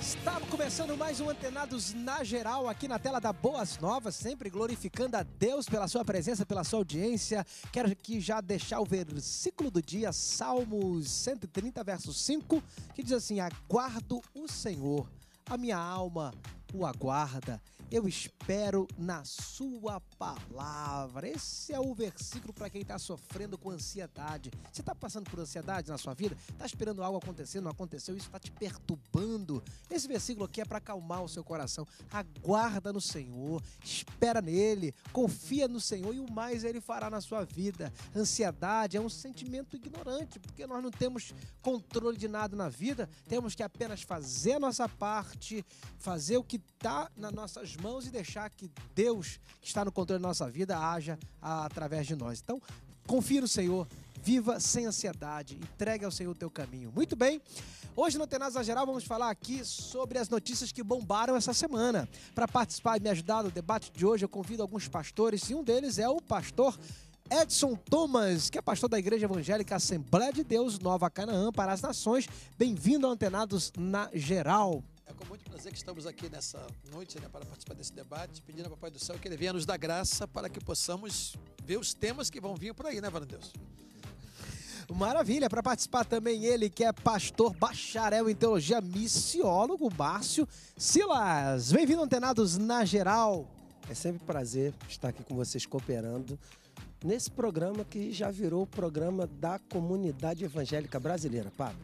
Estamos começando mais um Antenados na Geral aqui na tela da Boas Novas, sempre glorificando a Deus pela sua presença, pela sua audiência. Quero aqui já deixar o versículo do dia, Salmos 130, verso 5, que diz assim: Aguardo o Senhor a minha alma o aguarda eu espero na Sua palavra. Esse é o versículo para quem está sofrendo com ansiedade. Você está passando por ansiedade na sua vida? Está esperando algo acontecer, não aconteceu, isso está te perturbando. Esse versículo aqui é para acalmar o seu coração. Aguarda no Senhor, espera nele, confia no Senhor e o mais ele fará na sua vida. Ansiedade é um sentimento ignorante, porque nós não temos controle de nada na vida, temos que apenas fazer a nossa parte, fazer o que está nas nossas mãos e deixar que Deus, que está no controle da nossa vida, haja através de nós. Então, confia no Senhor, viva sem ansiedade, entregue ao Senhor o teu caminho. Muito bem. Hoje no Tenaz Geral vamos falar aqui sobre as notícias que bombaram essa semana. Para participar e me ajudar no debate de hoje, eu convido alguns pastores e um deles é o pastor Edson Thomas, que é pastor da Igreja Evangélica Assembleia de Deus Nova Canaã para as Nações. Bem-vindo a Antenados na Geral. É com muito prazer que estamos aqui nessa noite né, para participar desse debate, pedindo ao Papai do Céu que ele venha nos dar graça para que possamos ver os temas que vão vir por aí, né, Deus? Maravilha, para participar também ele que é pastor bacharel em teologia, missiólogo, Márcio Silas. Bem-vindo, Antenados na Geral. É sempre um prazer estar aqui com vocês cooperando nesse programa que já virou o programa da comunidade evangélica brasileira, Pablo.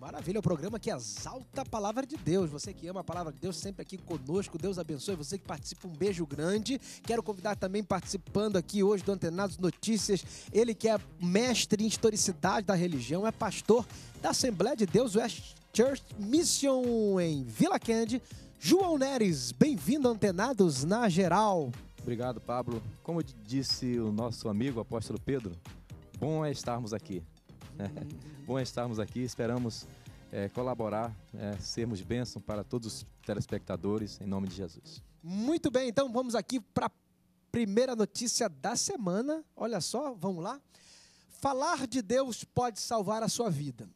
Maravilha, é o programa que exalta a palavra de Deus. Você que ama a palavra de Deus, sempre aqui conosco. Deus abençoe você que participa. Um beijo grande. Quero convidar também participando aqui hoje do Antenados Notícias, ele que é mestre em historicidade da religião, é pastor da Assembleia de Deus West Church Mission em Vila Candy. João Neres, bem-vindo Antenados na geral. Obrigado, Pablo. Como disse o nosso amigo apóstolo Pedro, bom é estarmos aqui. Bom estarmos aqui, esperamos é, colaborar, é, sermos bênção para todos os telespectadores, em nome de Jesus. Muito bem, então vamos aqui para a primeira notícia da semana. Olha só, vamos lá. Falar de Deus pode salvar a sua vida.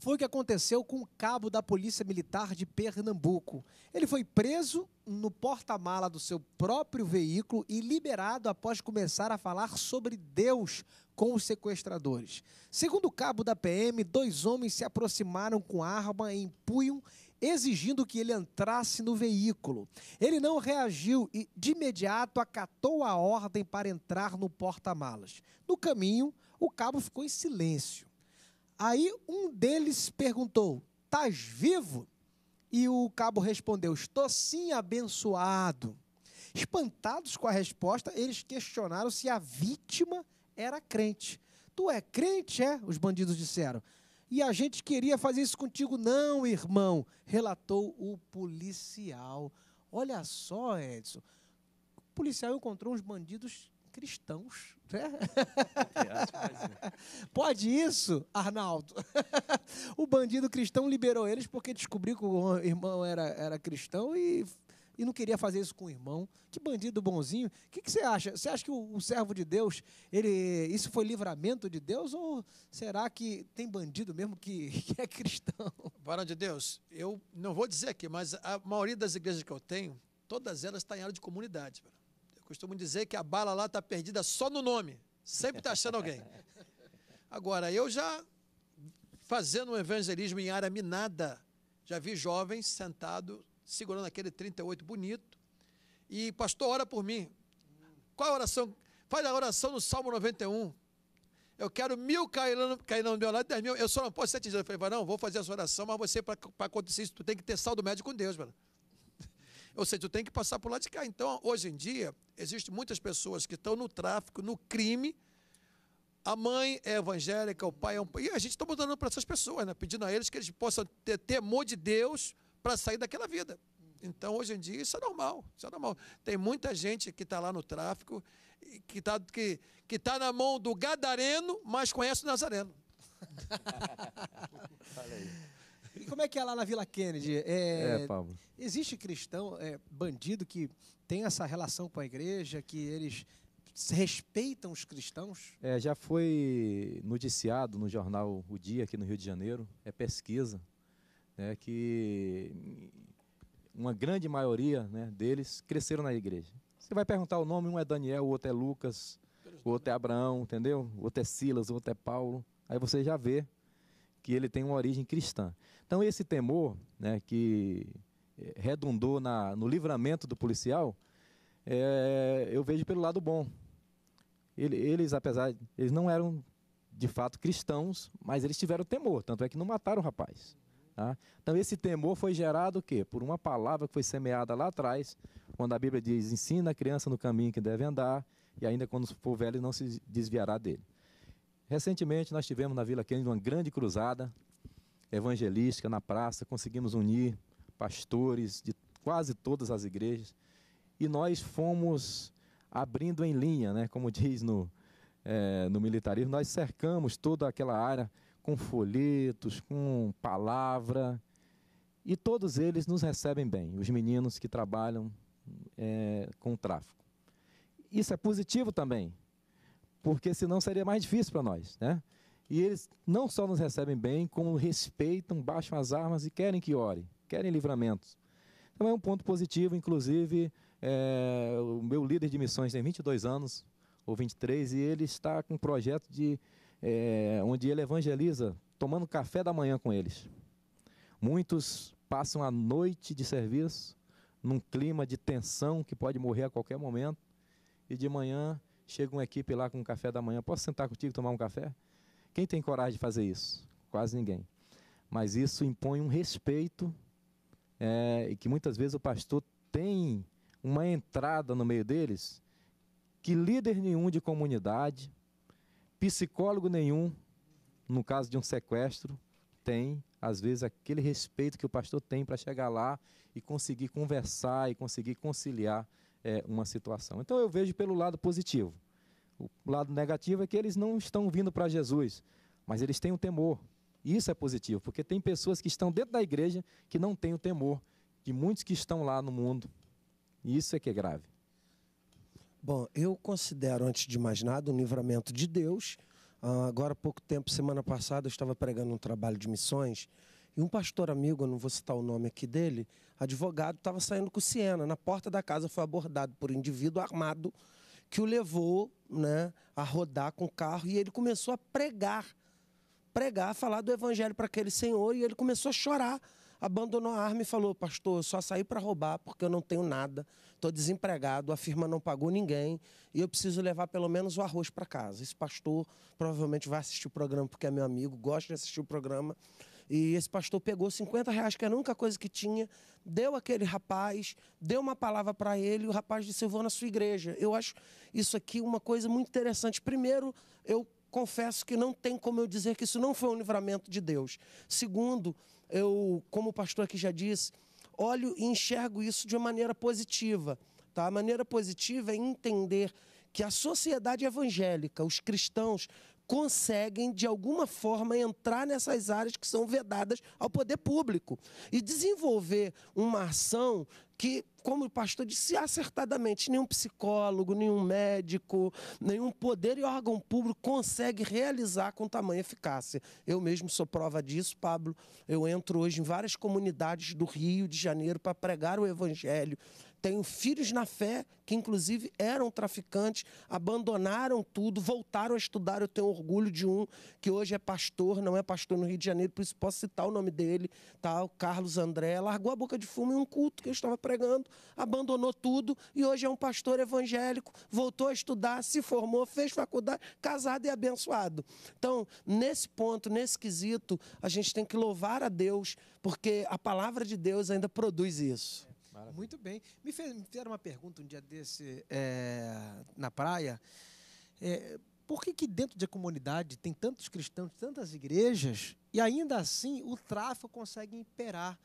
Foi o que aconteceu com o cabo da Polícia Militar de Pernambuco. Ele foi preso no porta-mala do seu próprio veículo e liberado após começar a falar sobre Deus com os sequestradores. Segundo o cabo da PM, dois homens se aproximaram com arma em punho, exigindo que ele entrasse no veículo. Ele não reagiu e, de imediato, acatou a ordem para entrar no porta-malas. No caminho, o cabo ficou em silêncio. Aí um deles perguntou: Estás vivo? E o cabo respondeu: Estou sim abençoado. Espantados com a resposta, eles questionaram se a vítima era crente. Tu é crente, é? Os bandidos disseram. E a gente queria fazer isso contigo, não, irmão, relatou o policial. Olha só, Edson. O policial encontrou uns bandidos cristãos. Né? né? Pode isso, Arnaldo? o bandido cristão liberou eles porque descobriu que o irmão era, era cristão e, e não queria fazer isso com o irmão. Que bandido bonzinho. O que, que você acha? Você acha que o, o, servo de Deus, ele isso foi livramento de Deus? Ou será que tem bandido mesmo que, que é cristão? Barão de Deus, eu não vou dizer aqui, mas a maioria das igrejas que eu tenho, todas elas estão tá em área de comunidade. Barão. Costumo dizer que a bala lá está perdida só no nome. Sempre está achando alguém. Agora, eu já fazendo um evangelismo em área minada, já vi jovens sentado segurando aquele 38 bonito e pastor ora por mim. Qual a oração? Faz a oração no Salmo 91. Eu quero mil caindo caindo do meu lado, dez mil. Eu só não posso ser atingido. Eu falei, não, vou fazer essa oração, mas você, para acontecer isso, tu tem que ter saldo médio com Deus, mano. Ou seja, tu tem que passar por lá de cá. Então, hoje em dia, existem muitas pessoas que estão no tráfico, no crime. A mãe é evangélica, o pai é um. E a gente está mudando para essas pessoas, né? pedindo a eles que eles possam ter temor de Deus para sair daquela vida. Então, hoje em dia, isso é normal. Isso é normal. Tem muita gente que está lá no tráfico, que está que, que tá na mão do gadareno, mas conhece o nazareno. Fala aí como é que é lá na Vila Kennedy? É, é Pablo. Existe cristão, é, bandido que tem essa relação com a igreja, que eles respeitam os cristãos? É, já foi noticiado no jornal O Dia, aqui no Rio de Janeiro, é pesquisa, né, que uma grande maioria né, deles cresceram na igreja. Você vai perguntar o nome, um é Daniel, o outro é Lucas, o outro é Abraão, entendeu? O outro é Silas, o outro é Paulo. Aí você já vê que ele tem uma origem cristã. Então esse temor, né, que eh, redundou na, no livramento do policial, é, eu vejo pelo lado bom. Ele, eles, apesar, eles não eram de fato cristãos, mas eles tiveram temor, tanto é que não mataram o rapaz. Tá? Então esse temor foi gerado o quê? Por uma palavra que foi semeada lá atrás, quando a Bíblia diz: ensina a criança no caminho que deve andar, e ainda quando for velho não se desviará dele. Recentemente nós tivemos na Vila Kennedy uma grande cruzada evangelística na praça, conseguimos unir pastores de quase todas as igrejas e nós fomos abrindo em linha, né? como diz no, é, no militarismo, nós cercamos toda aquela área com folhetos, com palavra, e todos eles nos recebem bem, os meninos que trabalham é, com o tráfico. Isso é positivo também, porque senão seria mais difícil para nós, né? E eles não só nos recebem bem, como respeitam, baixam as armas e querem que ore, querem livramentos. Então é um ponto positivo, inclusive, é, o meu líder de missões tem 22 anos, ou 23, e ele está com um projeto de, é, onde ele evangeliza, tomando café da manhã com eles. Muitos passam a noite de serviço, num clima de tensão que pode morrer a qualquer momento, e de manhã Chega uma equipe lá com um café da manhã, posso sentar contigo tomar um café? Quem tem coragem de fazer isso? Quase ninguém. Mas isso impõe um respeito é, e que muitas vezes o pastor tem uma entrada no meio deles que líder nenhum de comunidade, psicólogo nenhum, no caso de um sequestro, tem às vezes aquele respeito que o pastor tem para chegar lá e conseguir conversar e conseguir conciliar é, uma situação. Então eu vejo pelo lado positivo. O lado negativo é que eles não estão vindo para Jesus, mas eles têm o um temor. Isso é positivo, porque tem pessoas que estão dentro da igreja que não têm o temor de muitos que estão lá no mundo. E isso é que é grave. Bom, eu considero, antes de mais nada, um livramento de Deus. Uh, agora há pouco tempo, semana passada, eu estava pregando um trabalho de missões e um pastor amigo, eu não vou citar o nome aqui dele, advogado, estava saindo com Siena. Na porta da casa foi abordado por um indivíduo armado que o levou né, a rodar com o carro e ele começou a pregar. Pregar, falar do evangelho para aquele senhor e ele começou a chorar. Abandonou a arma e falou: Pastor, eu só saí para roubar porque eu não tenho nada, estou desempregado, a firma não pagou ninguém e eu preciso levar pelo menos o arroz para casa. Esse pastor provavelmente vai assistir o programa porque é meu amigo, gosta de assistir o programa. E esse pastor pegou 50 reais, que era a única coisa que tinha, deu aquele rapaz, deu uma palavra para ele, e o rapaz disse: Eu vou na sua igreja. Eu acho isso aqui uma coisa muito interessante. Primeiro, eu confesso que não tem como eu dizer que isso não foi um livramento de Deus. Segundo, eu, como o pastor aqui já disse, olho e enxergo isso de uma maneira positiva. Tá? A maneira positiva é entender que a sociedade evangélica, os cristãos, conseguem, de alguma forma, entrar nessas áreas que são vedadas ao poder público e desenvolver uma ação que, como o pastor disse acertadamente, nenhum psicólogo, nenhum médico, nenhum poder e órgão público consegue realizar com tamanha eficácia. Eu mesmo sou prova disso, Pablo. Eu entro hoje em várias comunidades do Rio de Janeiro para pregar o evangelho tenho filhos na fé que, inclusive, eram traficantes, abandonaram tudo, voltaram a estudar. Eu tenho orgulho de um que hoje é pastor, não é pastor no Rio de Janeiro, por isso posso citar o nome dele, tá? o Carlos André. Largou a boca de fumo em um culto que eu estava pregando, abandonou tudo e hoje é um pastor evangélico, voltou a estudar, se formou, fez faculdade, casado e abençoado. Então, nesse ponto, nesse quesito, a gente tem que louvar a Deus, porque a palavra de Deus ainda produz isso. Maravilha. Muito bem. Me, fez, me fizeram uma pergunta um dia desse é, na praia. É, por que, que dentro da comunidade tem tantos cristãos, tantas igrejas, e ainda assim o tráfico consegue imperar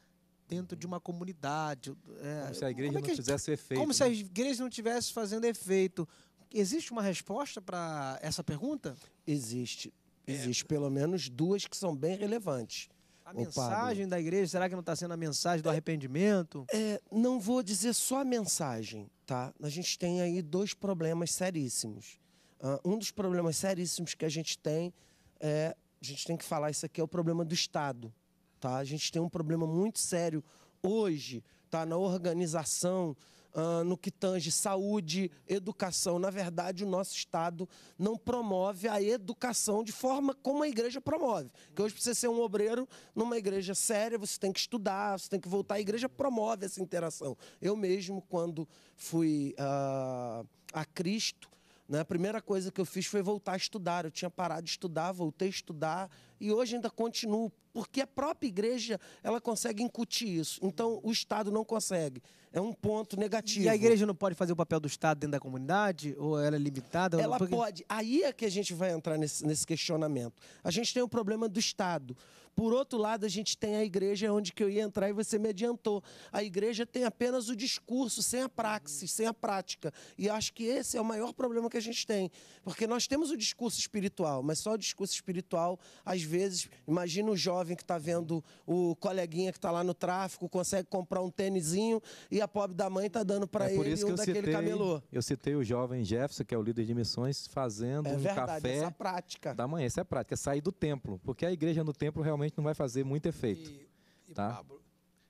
dentro de uhum. uma comunidade? É, como se a igreja é não tivesse efeito. Como né? se a igreja não tivesse fazendo efeito. Existe uma resposta para essa pergunta? Existe. É. Existe pelo menos duas que são bem relevantes. A mensagem da igreja, será que não está sendo a mensagem do é, arrependimento? É, não vou dizer só a mensagem, tá? A gente tem aí dois problemas seríssimos. Uh, um dos problemas seríssimos que a gente tem é, a gente tem que falar isso aqui, é o problema do Estado, tá? A gente tem um problema muito sério hoje, tá? Na organização uh, no que tange saúde, educação. Na verdade, o nosso Estado não promove a educação de forma como a igreja promove. Que hoje precisa ser um obreiro numa igreja séria, você tem que estudar, você tem que voltar. A igreja promove essa interação. Eu mesmo, quando fui uh, a Cristo, né? A primeira coisa que eu fiz foi voltar a estudar. Eu tinha parado de estudar, voltei a estudar e hoje ainda continuo, porque a própria igreja ela consegue incutir isso. Então o Estado não consegue é um ponto negativo. E a igreja não pode fazer o papel do Estado dentro da comunidade? Ou ela é limitada? Ela Porque... pode. Aí é que a gente vai entrar nesse, nesse questionamento. A gente tem o um problema do Estado. Por outro lado, a gente tem a igreja onde que eu ia entrar e você me adiantou. A igreja tem apenas o discurso, sem a praxis, sem a prática. E acho que esse é o maior problema que a gente tem. Porque nós temos o discurso espiritual, mas só o discurso espiritual, às vezes, imagina o jovem que está vendo o coleguinha que está lá no tráfico, consegue comprar um tênisinho e a pobre da mãe está dando para é ele um daquele citei, camelô. Eu citei o jovem Jefferson, que é o líder de missões, fazendo é verdade, um café. Essa é prática. Da manhã, essa é a prática, é sair do templo. Porque a igreja no templo realmente provavelmente não vai fazer muito efeito. E, e tá? Pablo,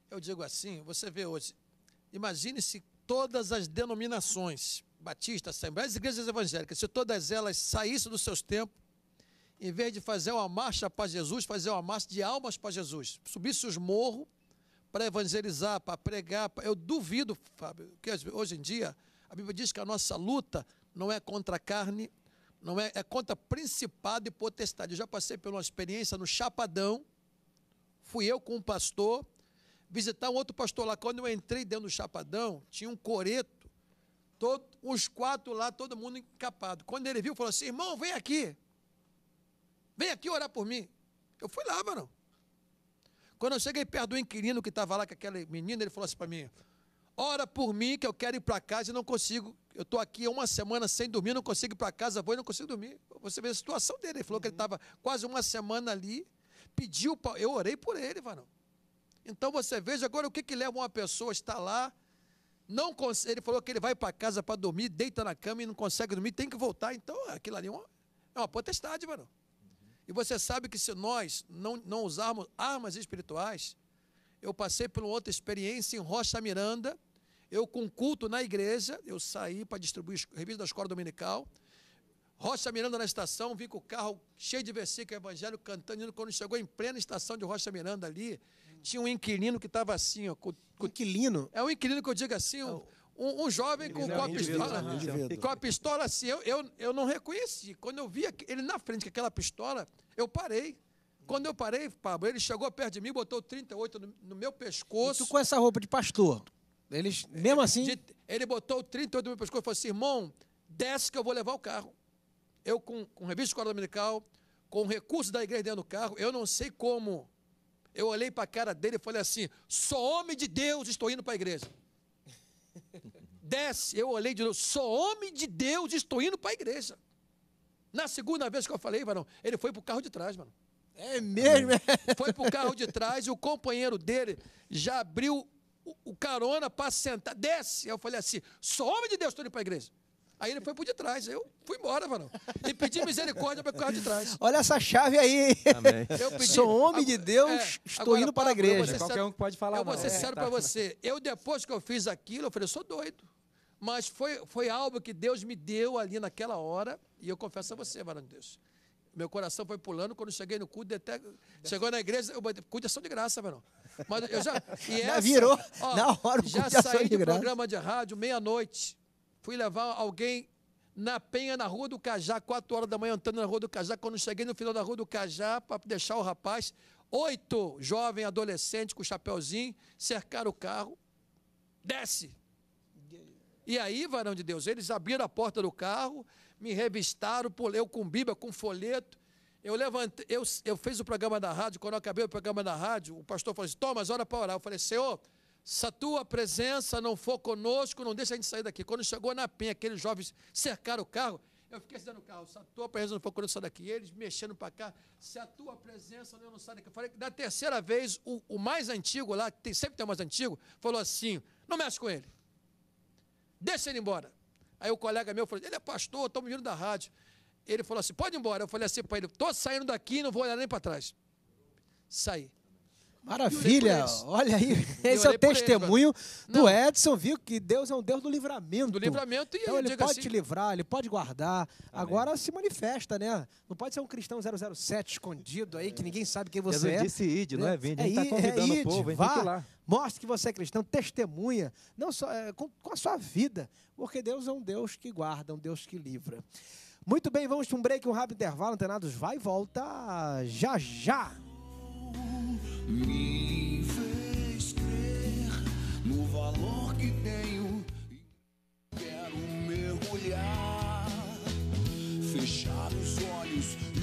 eu digo assim, você vê hoje, imagine se todas as denominações, Batista, Assembleia, as igrejas evangélicas, se todas elas saíssem dos seus tempos, em vez de fazer uma marcha para Jesus, fazer uma marcha de almas para Jesus, subisse os morros para evangelizar, para pregar. Pra... Eu duvido, Fábio, que hoje em dia a Bíblia diz que a nossa luta não é contra a carne não é, é contra principado e potestade. Eu já passei por uma experiência no Chapadão. Fui eu com um pastor visitar um outro pastor lá. Quando eu entrei dentro do Chapadão, tinha um coreto, todo, os quatro lá, todo mundo encapado. Quando ele viu, falou assim: irmão, vem aqui. Vem aqui orar por mim. Eu fui lá, mano. Quando eu cheguei perto do inquilino que estava lá com aquela menina, ele falou assim para mim: Ora por mim que eu quero ir para casa e não consigo. Eu estou aqui uma semana sem dormir, não consigo ir para casa, vou e não consigo dormir. Você vê a situação dele. Ele falou uhum. que ele estava quase uma semana ali, pediu, eu orei por ele, Varão. Então você veja agora o que, que leva uma pessoa a estar lá, não ele falou que ele vai para casa para dormir, deita na cama e não consegue dormir, tem que voltar. Então aquilo ali é uma, é uma potestade, mano Uhum. E você sabe que se nós não, não usarmos armas espirituais, eu passei por uma outra experiência em Rocha Miranda, eu, com culto na igreja, eu saí para distribuir revista da escola dominical. Rocha Miranda na estação, vi com o carro cheio de versículo evangélico, cantando. Quando chegou em plena estação de Rocha Miranda ali, tinha um inquilino que estava assim, ó. Com, com, inquilino? É um inquilino que eu digo assim, um, um, jovem com, com, a pistola. Né? com a pistola assim, eu, eu, eu não reconheci. Quando eu vi ele na frente com aquela pistola, eu parei. Quando eu parei, Pablo, ele chegou perto de mim, botou 38 no, no meu pescoço. E tu com essa roupa de pastor? Eles, mesmo assim. De, ele botou 38 mil pescoços e falou assim: irmão, desce que eu vou levar o carro. Eu, com, com revista de escola dominical, com recurso da igreja dentro do carro, eu não sei como. Eu olhei para a cara dele e falei assim: sou homem de Deus, estou indo para a igreja. Desce, eu olhei de novo, sou homem de Deus, estou indo para a igreja. Na segunda vez que eu falei, varão, ele foi para o carro de trás, mano. É mesmo? Foi para o carro de trás e o companheiro dele já abriu o, carona para sentar, desce. Eu falei assim: sou homem de Deus, estou indo para a igreja. Aí ele foi por detrás, eu fui embora, varão E pedi misericórdia para o carro de trás. Olha essa chave aí. Pedi, Sou homem de Deus, é, estou agora, indo para a igreja. Qualquer um pode falar. Eu vou ser é, sério é, tá. para você. Eu, depois que eu fiz aquilo, eu falei, eu sou doido. Mas foi, foi algo que Deus me deu ali naquela hora. E eu confesso a você, varão de Deus. Meu coração foi pulando. Quando cheguei no culto, até, chegou na igreja, eu, culto é só de graça, varão. Mas eu já, e essa, virou ó, na hora Já saí do programa de rádio meia-noite. Fui levar alguém na Penha, na Rua do Cajá, 4 horas da manhã, entrando na Rua do Cajá. Quando cheguei no final da Rua do Cajá, para deixar o rapaz, oito jovem adolescentes com chapéuzinho cercaram o carro. Desce! E aí, varão de Deus, eles abriram a porta do carro, me revistaram, eu com bíblia, com folheto, eu levantei, eu, eu fiz o programa da rádio, quando eu acabei o programa da rádio, o pastor falou assim: Thomas, hora para orar. Eu falei: Senhor, se a tua presença não for conosco, não deixa a gente sair daqui. Quando chegou na penha, aqueles jovens cercaram o carro, eu fiquei assim dentro no carro, se a tua presença não for conosco, sai daqui. Eles mexendo para cá, se a tua presença não, não sai daqui. Eu falei que da terceira vez, o, o, mais antigo lá, que tem, sempre tem o mais antigo, falou assim: não mexe com ele, deixa ele embora. Aí o colega meu falou: ele é pastor, estamos vindo da rádio. Ele falou assim: pode ir embora. Eu falei assim para ele: tô saindo daqui, não vou olhar nem para trás. Saí. Maravilha! Olha aí, esse é o testemunho do Edson, viu? Que Deus é um Deus do livramento. Do livramento, e então, ele pode assim... te livrar, ele pode guardar. Amém. Agora se manifesta, né? Não pode ser um cristão 007 escondido aí, que é. ninguém sabe quem você Jesus é. disse id, né? não é? é Vinde, é, está é convidando é, id, o povo, Vá, lá. Mostre que você é cristão, testemunha, não só é, com, com a sua vida, porque Deus é um Deus que guarda, um Deus que livra. Muito bem, vamos para um break, um rápido intervalo. Antenados, vai e volta já já. Me fez crer no valor que tenho e quero mergulhar. Fechar os olhos.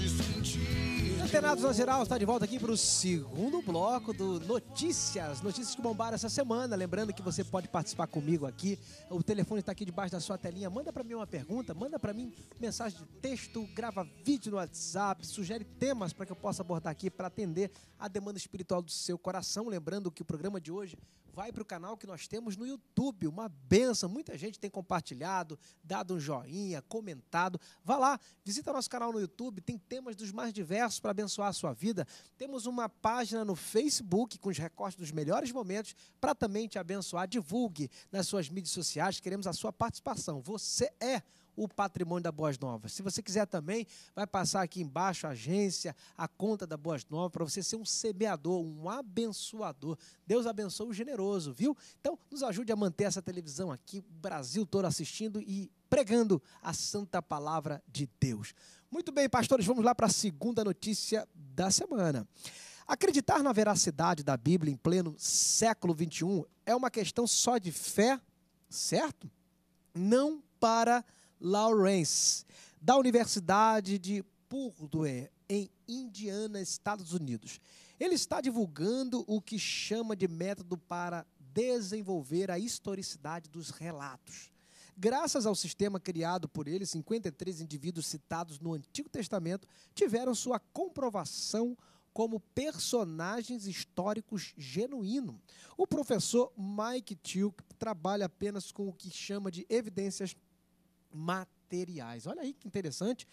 Antenados na Geral está de volta aqui para o segundo bloco do Notícias, notícias que bombaram essa semana. Lembrando que você pode participar comigo aqui. O telefone está aqui debaixo da sua telinha. Manda para mim uma pergunta, manda para mim mensagem de texto, grava vídeo no WhatsApp, sugere temas para que eu possa abordar aqui para atender a demanda espiritual do seu coração. Lembrando que o programa de hoje vai para o canal que nós temos no YouTube, uma benção. Muita gente tem compartilhado, dado um joinha, comentado. Vá lá, visita nosso canal no YouTube, tem temas dos mais diversos para abençoar a sua vida. Temos uma página no Facebook com os recortes dos melhores momentos para também te abençoar. Divulgue nas suas mídias sociais, queremos a sua participação. Você é o patrimônio da Boas Novas. Se você quiser também, vai passar aqui embaixo a agência, a conta da Boas Novas, para você ser um semeador, um abençoador. Deus abençoe o generoso, viu? Então, nos ajude a manter essa televisão aqui, o Brasil todo assistindo e pregando a santa palavra de Deus. Muito bem, pastores, vamos lá para a segunda notícia da semana. Acreditar na veracidade da Bíblia em pleno século XXI é uma questão só de fé, certo? Não para Lawrence, da Universidade de Purdue, em Indiana, Estados Unidos. Ele está divulgando o que chama de método para desenvolver a historicidade dos relatos. Graças ao sistema criado por ele, 53 indivíduos citados no Antigo Testamento tiveram sua comprovação como personagens históricos genuínos. O professor Mike Tuke trabalha apenas com o que chama de evidências materiais. Olha aí que interessante.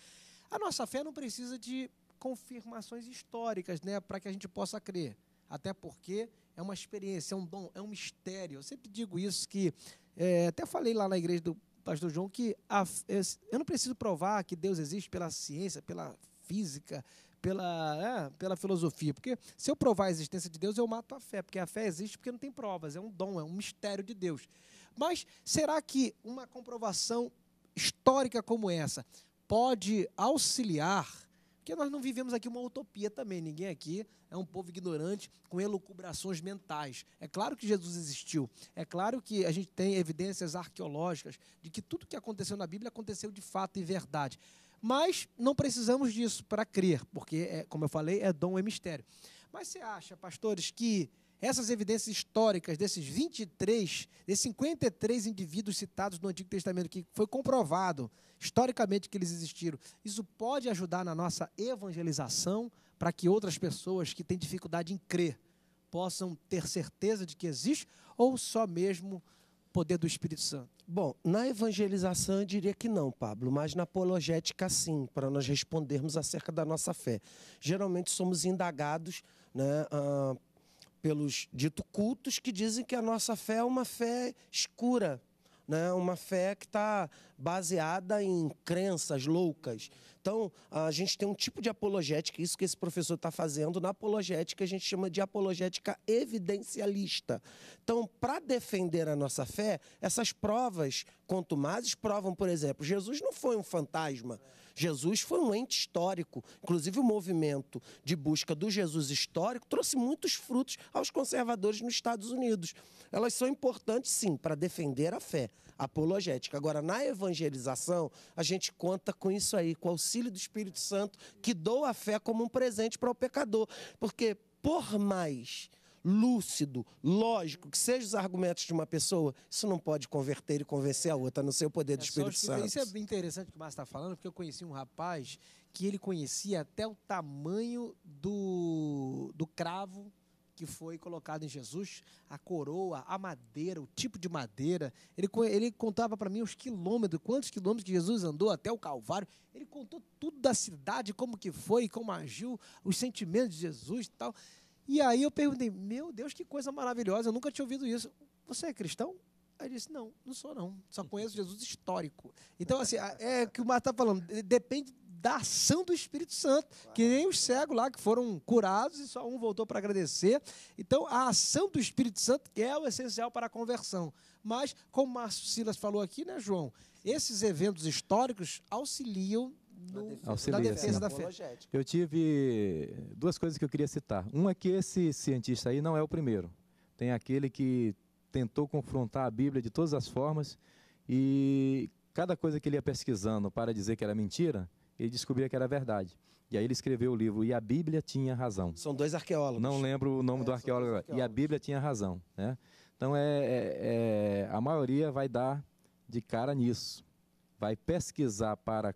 A nossa fé não precisa de confirmações históricas, né, para que a gente possa crer. Até porque é uma experiência, é um dom, é um mistério. Eu sempre digo isso que é, até falei lá na igreja do pastor João que a, é, eu não preciso provar que Deus existe pela ciência, pela física, pela, é, pela filosofia. Porque se eu provar a existência de Deus, eu mato a fé. Porque a fé existe porque não tem provas, é um dom, é um mistério de Deus. Mas será que uma comprovação histórica como essa pode auxiliar, porque nós não vivemos aqui uma utopia também, ninguém aqui é um povo ignorante com elucubrações mentais. É claro que Jesus existiu, é claro que a gente tem evidências arqueológicas de que tudo que aconteceu na Bíblia aconteceu de fato e verdade. Mas não precisamos disso para crer, porque, é, como eu falei, é dom e é mistério. Mas você acha, pastores, que essas evidências históricas desses 23, desses 53 indivíduos citados no Antigo Testamento, que foi comprovado historicamente que eles existiram, isso pode ajudar na nossa evangelização para que outras pessoas que têm dificuldade em crer possam ter certeza de que existe ou só mesmo poder do Espírito Santo? Bom, na evangelização eu diria que não, Pablo, mas na apologética sim, para nós respondermos acerca da nossa fé. Geralmente somos indagados né, uh, pelos dito cultos que dizem que a nossa fé é uma fé escura, né? uma fé que está baseada em crenças loucas. Então, a gente tem um tipo de apologética, isso que esse professor está fazendo, na apologética a gente chama de apologética evidencialista. Então, para defender a nossa fé, essas provas contumazes provam, por exemplo, Jesus não foi um fantasma. É. Jesus foi um ente histórico. Inclusive, o movimento de busca do Jesus histórico trouxe muitos frutos aos conservadores nos Estados Unidos. Elas são importantes, sim, para defender a fé apologética. Agora, na evangelização, a gente conta com isso aí, com o auxílio do Espírito Santo, que doa a fé como um presente para o pecador. Porque, por mais lúcido, lógico, que sejam os argumentos de uma pessoa, isso não pode converter e convencer a outra no seu poder é, do Espírito Santo. Isso é interessante que o Márcio está falando, porque eu conheci um rapaz que ele conhecia até o tamanho do, do cravo que foi colocado em Jesus, a coroa, a madeira, o tipo de madeira. Ele, ele contava para mim os quilômetros, quantos quilômetros que Jesus andou até o Calvário. Ele contou tudo da cidade, como que foi, como agiu, os sentimentos de Jesus e tal. E aí eu perguntei, meu Deus, que coisa maravilhosa, eu nunca tinha ouvido isso. Você é cristão? Aí ele disse, não, não sou não, só conheço Jesus histórico. Então, assim, é o que o Marta está falando, depende da ação do Espírito Santo, que nem os cegos lá que foram curados e só um voltou para agradecer. Então, a ação do Espírito Santo é o essencial para a conversão. Mas, como Márcio Silas falou aqui, né, João? Esses eventos históricos auxiliam no, na defesa, na defesa da fé. Eu tive duas coisas que eu queria citar. Uma é que esse cientista aí não é o primeiro. Tem aquele que tentou confrontar a Bíblia de todas as formas e cada coisa que ele ia pesquisando para dizer que era mentira, ele descobria que era verdade. E aí ele escreveu o livro E a Bíblia tinha razão. São dois arqueólogos. Não lembro o nome é, do arqueólogo. E a Bíblia tinha razão, né? Então é, é, é, a maioria vai dar de cara nisso, vai pesquisar para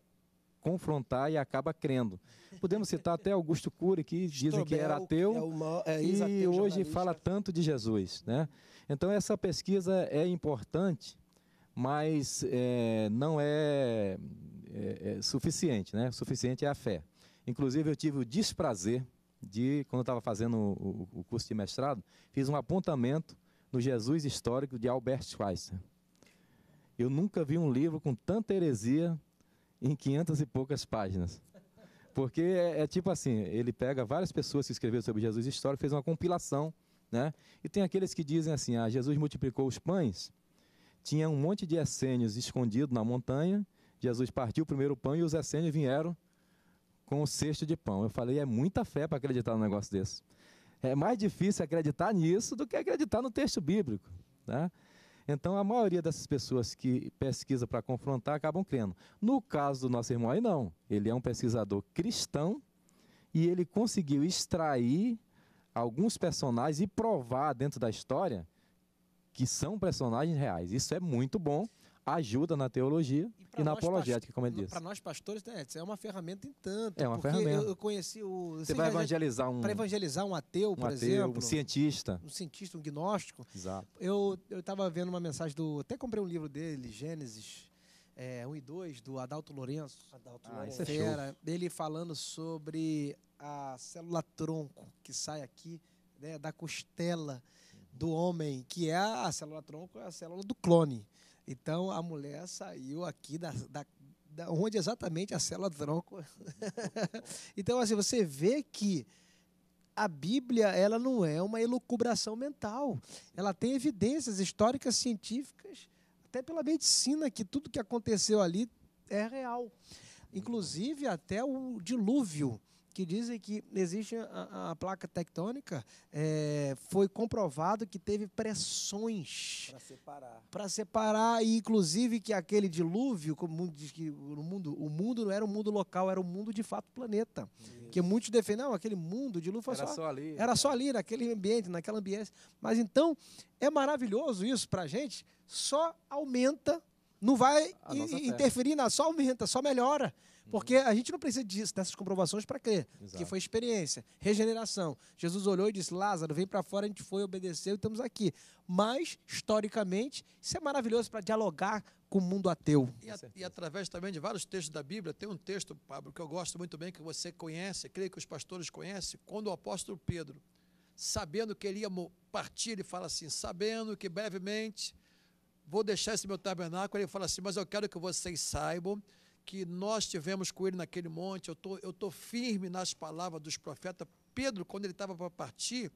confrontar e acaba crendo. Podemos citar até Augusto Cury, que dizem que era ateu, é uma, é e hoje fala tanto de Jesus. Né? Então, essa pesquisa é importante, mas é, não é, é, é, suficiente. Né? suficiente é a fé. Inclusive, eu tive o desprazer de, quando eu estava fazendo o, o curso de mestrado, fiz um apontamento no Jesus Histórico de Albert Schweitzer. Eu nunca vi um livro com tanta heresia em 500 e poucas páginas. Porque é, é, tipo assim, ele pega várias pessoas que escreveram sobre Jesus história, fez uma compilação, né? E tem aqueles que dizem assim: "Ah, Jesus multiplicou os pães". Tinha um monte de essênios escondido na montanha. Jesus partiu o primeiro pão e os essênios vieram com o cesto de pão. Eu falei: "É muita fé para acreditar num negócio desse". É mais difícil acreditar nisso do que acreditar no texto bíblico, né? Então a maioria dessas pessoas que pesquisa para confrontar acabam crendo. No caso do nosso irmão aí não, ele é um pesquisador cristão e ele conseguiu extrair alguns personagens e provar dentro da história que são personagens reais. Isso é muito bom ajuda na teologia e, e na apologética, como ele disse. Para nós pastores, né, é uma ferramenta em tanto. É uma ferramenta. Eu, conheci o. Você assim, vai evangelizar um. Para evangelizar um ateu, por ateu, exemplo. Um cientista. Um cientista, um gnóstico. Exato. Eu estava vendo uma mensagem do. Até comprei um livro dele, Gênesis é, eh, 1 e 2, do Adalto Lourenço. Adalto ah, é Lourenço. É ele falando sobre a célula tronco que sai aqui né, da costela do homem, que é a, célula tronco, é a célula do clone. Então a mulher saiu aqui da, da, da onde exatamente a célula tronco. então, assim, você vê que a Bíblia ela não é uma elucubração mental. Ela tem evidências históricas, científicas, até pela medicina, que tudo que aconteceu ali é real. Inclusive até o dilúvio que dizem que existe a, a placa tectônica, é, foi comprovado que teve pressões para separar. Para separar, e inclusive que aquele dilúvio, como o mundo diz que o mundo, o mundo não era um mundo local, era um mundo de fato planeta. Isso. Que muitos defendem, não, aquele mundo, de dilúvio era só, só ali. Era só ali, naquele ambiente, naquela ambiência. Mas então, é maravilhoso isso para a gente, só aumenta não vai interferir, na, só aumenta, só melhora. Porque a gente não precisa disso, dessas comprovações para quê? Exato. Que foi experiência, regeneração. Jesus olhou e disse: Lázaro, vem para fora, a gente foi, obedeceu e estamos aqui. Mas, historicamente, isso é maravilhoso para dialogar com o mundo ateu. E, a, e, através também de vários textos da Bíblia, tem um texto, Pablo, que eu gosto muito bem, que você conhece, creio que os pastores conhecem, quando o apóstolo Pedro, sabendo que ele ia partir, ele fala assim: sabendo que brevemente vou deixar esse meu tabernáculo, ele fala assim: mas eu quero que vocês saibam que nós tivemos com ele naquele monte. Eu tô, estou tô firme nas palavras dos profetas. Pedro, quando ele estava para partir,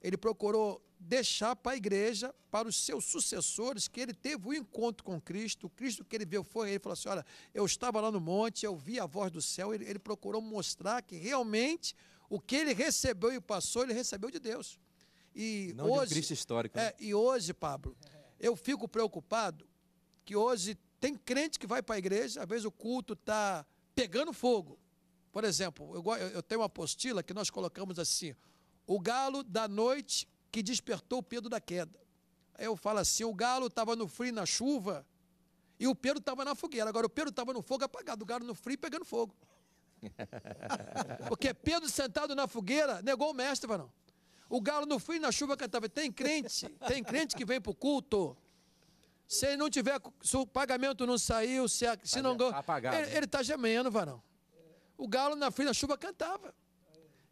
ele procurou deixar para a igreja, para os seus sucessores, que ele teve um encontro com Cristo. O Cristo que ele viu foi ele. falou assim: Olha, eu estava lá no monte, eu vi a voz do céu. Ele, ele procurou mostrar que realmente o que ele recebeu e passou, ele recebeu de Deus. E Não hoje, de um Cristo histórico. Né? É, e hoje, Pablo, eu fico preocupado que hoje tem crente que vai para a igreja, às vezes o culto está pegando fogo. Por exemplo, eu, eu tenho uma apostila que nós colocamos assim: o galo da noite que despertou Pedro da queda. Aí eu falo assim: o galo estava no frio na chuva e o Pedro estava na fogueira. Agora o Pedro estava no fogo apagado, o galo no frio pegando fogo. Porque Pedro sentado na fogueira negou o mestre, não. O galo no frio na chuva cantava. Tem crente, tem crente que vem para o culto se ele não tiver, se o pagamento não saiu, se, a, se tá não tá Ele né? está gemendo, varão. O galo na frente da chuva cantava.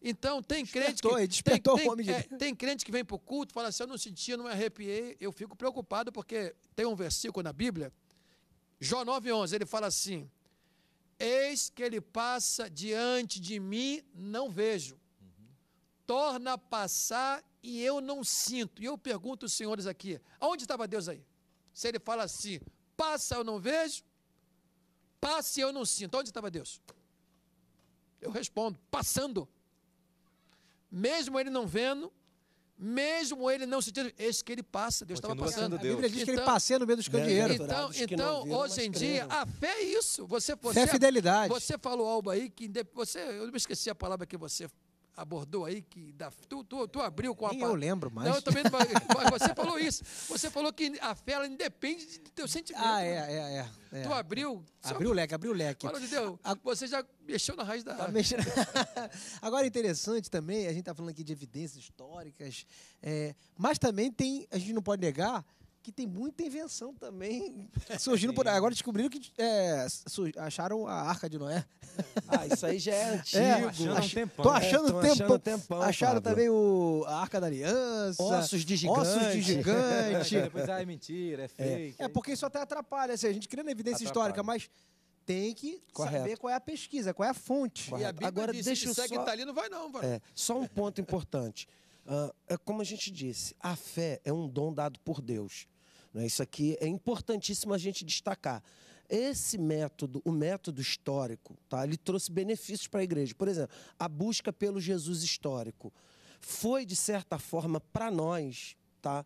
Então, tem crente despertou, que. Despertou tem, tem, é, tem crente que vem para o culto e fala assim: eu não senti, não me arrepiei. Eu fico preocupado porque tem um versículo na Bíblia, Jó 9,11, ele fala assim: Eis que ele passa diante de mim, não vejo. Torna a passar e eu não sinto. E eu pergunto os senhores aqui: aonde estava Deus aí? Se ele fala assim, passa eu não vejo, passe eu não sinto. Onde estava Deus? Eu respondo, passando. Mesmo ele não vendo, mesmo ele não sentindo, esse que ele passa, Deus estava passando. Deus. A Bíblia diz que então, ele passeia no meio dos candeeiros. Então, então viram, hoje em dia, creram. a fé é isso. Você, você, fé é fidelidade. Você falou algo aí que você, eu me esqueci a palavra que você abordou aí, que da, tu, tu, tu abriu com a. Nem eu lembro mais. Não, eu também, você falou isso. Você falou que a fé ela independe do teu sentimento. Ah, né? é, é, é. é. Tu abriu. Abriu só... o leque, abriu o leque. Fala de Deus, a... você já mexeu na raiz da. Tá mexendo... Agora, interessante também, a gente está falando aqui de evidências históricas, é, mas também tem, a gente não pode negar que tem muita invenção também surgindo por aí. Agora descobriram que é, acharam a Arca de Noé. Ah, isso aí já é, é antigo. É, achando ach, tempão. Tô achando, é, tempo, achando tempão. Acharam Pablo. também o, a Arca da Aliança. Ossos de gigante. Ossos de gigante. É, depois, ah, é mentira, é fake. É, é porque isso até atrapalha. Assim, a gente criando evidência atrapalha. histórica, mas tem que Correto. saber qual é a pesquisa, qual é a fonte. Correto. E a Bíblia Agora, diz, deixa se segue só... Tá ali, não vai não. Vai. É, só um ponto importante. Uh, é como a gente disse, a fé é um dom dado por Deus. Né? Isso aqui é importantíssimo a gente destacar. Esse método, o método histórico, tá? ele trouxe benefícios para a igreja. Por exemplo, a busca pelo Jesus histórico foi, de certa forma, para nós, tá?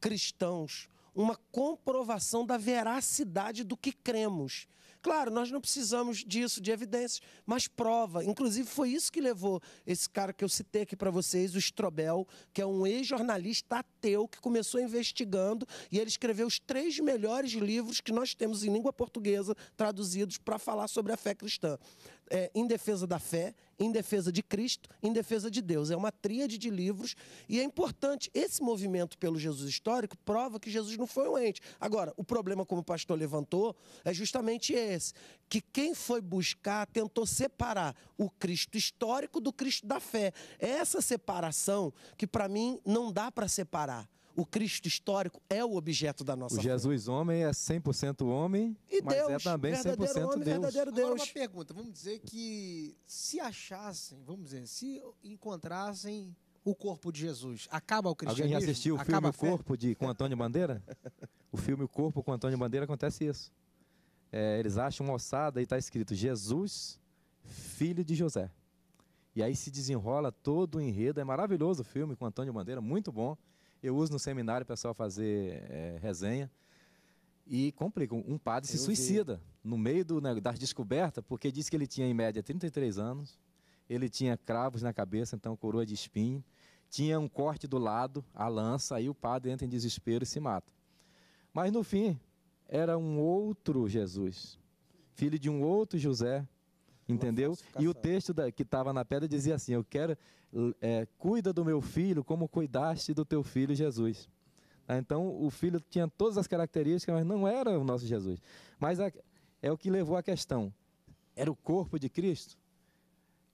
cristãos, uma comprovação da veracidade do que cremos. Claro, nós não precisamos disso, de evidências, mas prova. Inclusive, foi isso que levou esse cara que eu citei aqui para vocês, o Strobel, que é um ex-jornalista ateu que começou investigando e ele escreveu os três melhores livros que nós temos em língua portuguesa traduzidos para falar sobre a fé cristã é, em defesa da fé, em defesa de Cristo, em defesa de Deus. É uma tríade de livros e é importante. Esse movimento pelo Jesus histórico prova que Jesus não foi um ente. Agora, o problema, como o pastor levantou, é justamente esse: que quem foi buscar tentou separar o Cristo histórico do Cristo da fé. É essa separação que, para mim, não dá para separar. O Cristo histórico é o objeto da nossa o Jesus homem é 100% homem, e mas é Deus, é também 100% homem, Deus. Verdadeiro Deus. Agora uma pergunta, vamos dizer que se achassem, vamos dizer, se encontrassem o corpo de Jesus, acaba o cristianismo? Alguém já assistiu o filme O Corpo de, com Antônio Bandeira? o filme O Corpo com Antônio Bandeira acontece isso. É, eles acham uma ossada e está escrito Jesus, filho de José. E aí se desenrola todo o enredo. É maravilhoso o filme com Antônio Bandeira, muito bom. Eu uso no seminário o pessoal fazer é, resenha. E complica. Um padre se eu suicida vi. no meio do, né, das descobertas, porque disse que ele tinha, em média, 33 anos. Ele tinha cravos na cabeça, então coroa de espinho. Tinha um corte do lado, a lança, aí o padre entra em desespero e se mata. Mas no fim, era um outro Jesus, filho de um outro José, Entendeu? E o texto da, que estava na pedra dizia assim: Eu quero, é, cuida do meu filho como cuidaste do teu filho Jesus. Tá? Então o filho tinha todas as características, mas não era o nosso Jesus. Mas a, é o que levou à questão: era o corpo de Cristo?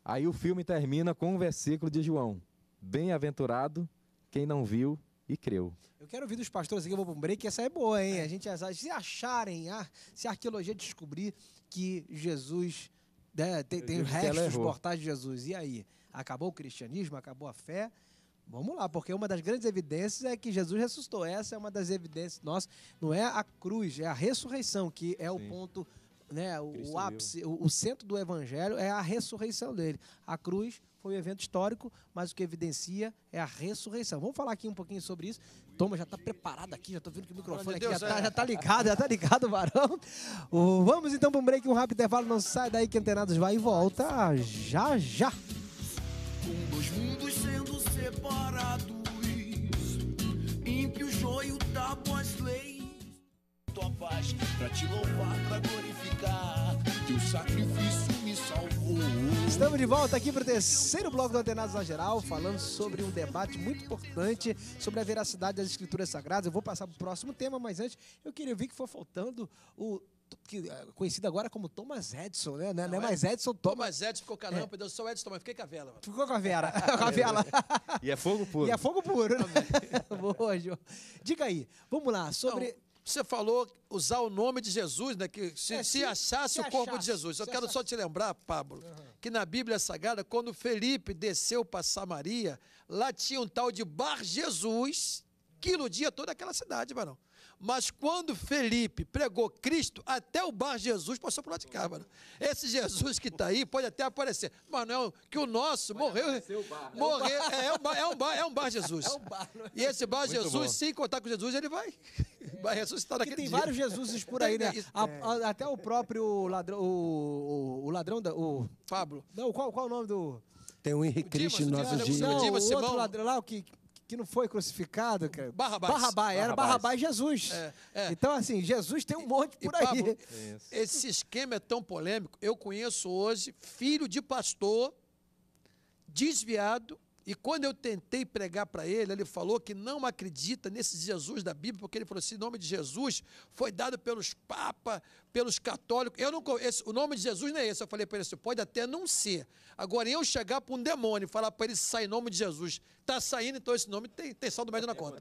Aí o filme termina com um versículo de João: Bem-aventurado quem não viu e creu. Eu quero ouvir dos pastores aqui, eu vou para um break, essa é boa, hein? A gente, se acharem, ah, se a arqueologia descobrir que Jesus né, tem, tem restos mortais de Jesus. E aí? Acabou o cristianismo? Acabou a fé? Vamos lá, porque uma das grandes evidências é que Jesus ressuscitou. Essa é uma das evidências nossas. Não é a cruz, é a ressurreição que é Sim. o ponto né, o, ápice, o, centro do evangelho é a ressurreição dele. A cruz foi um evento histórico, mas o que evidencia é a ressurreição. Vamos falar aqui um pouquinho sobre isso. Toma já está preparado aqui, já estou vendo que o microfone aqui já está é. tá ligado, já está ligado, varão. Uh, vamos então para um break, um rápido intervalo. Não sai daí que Antenados vai e volta já já. Com dois mundos sendo separados, ímpio joio da Tua paz pra te louvar, pra glorificar. Estamos de volta aqui para o terceiro bloco do Antenados na Geral, falando sobre um debate muito importante sobre a veracidade das escrituras sagradas. Eu vou passar para o próximo tema, mas antes eu queria ouvir que foi faltando o que, eh, conhecido agora como Thomas Edison, né? Não, é não é mais Edison, Thomas, Thomas Edison ficou com a é. lâmpada, é. eu sou Edison, mas fiquei com a vela. Mano. Ficou com a vela, com a vela. e é fogo puro. E é fogo puro. Né? Boa, João. Diga aí, vamos lá, sobre... Você falou usar o nome de Jesus, né? Que se, é, se, se achasse se o corpo de Jesus. Eu quero achasse. só te lembrar, Pablo, uhum. que na Bíblia Sagrada, quando Felipe desceu para Samaria, lá tinha um tal de Bar Jesus que iludia toda aquela cidade, varão. Mas quando Felipe pregou Cristo, até o bar Jesus passou por lá de cá, mano. Esse Jesus que está aí pode até aparecer. Mas não, é que o nosso morreu. Né? morreu é, um bar, é, um bar, é um bar Jesus. É um bar, é? E esse bar Muito Jesus, bom. se contar com Jesus, ele vai. Vai ressuscitar naquele tem dia. Tem vários Jesus por aí, né? A, a, até o próprio ladrão. O, o, o ladrão da. O... Fábio. Não, qual, qual o nome do. Tem o Henrique Cristo, nosso Dimas, Dimas, Dimas, o Dimas, ladrão lá, o que que não foi crucificado, cara. Barrabás. Barrabás, era Barrabás, Jesus. É, é. Então, assim, Jesus tem um monte por e, aí. Pablo, esse esquema é tão polêmico. Eu conheço hoje filho de pastor desviado e quando eu tentei pregar para ele, ele falou que não acredita nesse Jesus da Bíblia, porque ele falou assim: o nome de Jesus foi dado pelos papas, pelos católicos. Eu não esse, O nome de Jesus não é esse. Eu falei para ele assim: pode até não ser. Agora, eu chegar para um demônio e falar para ele sair em nome de Jesus, está saindo, então esse nome tem, tem saldo médio na conta.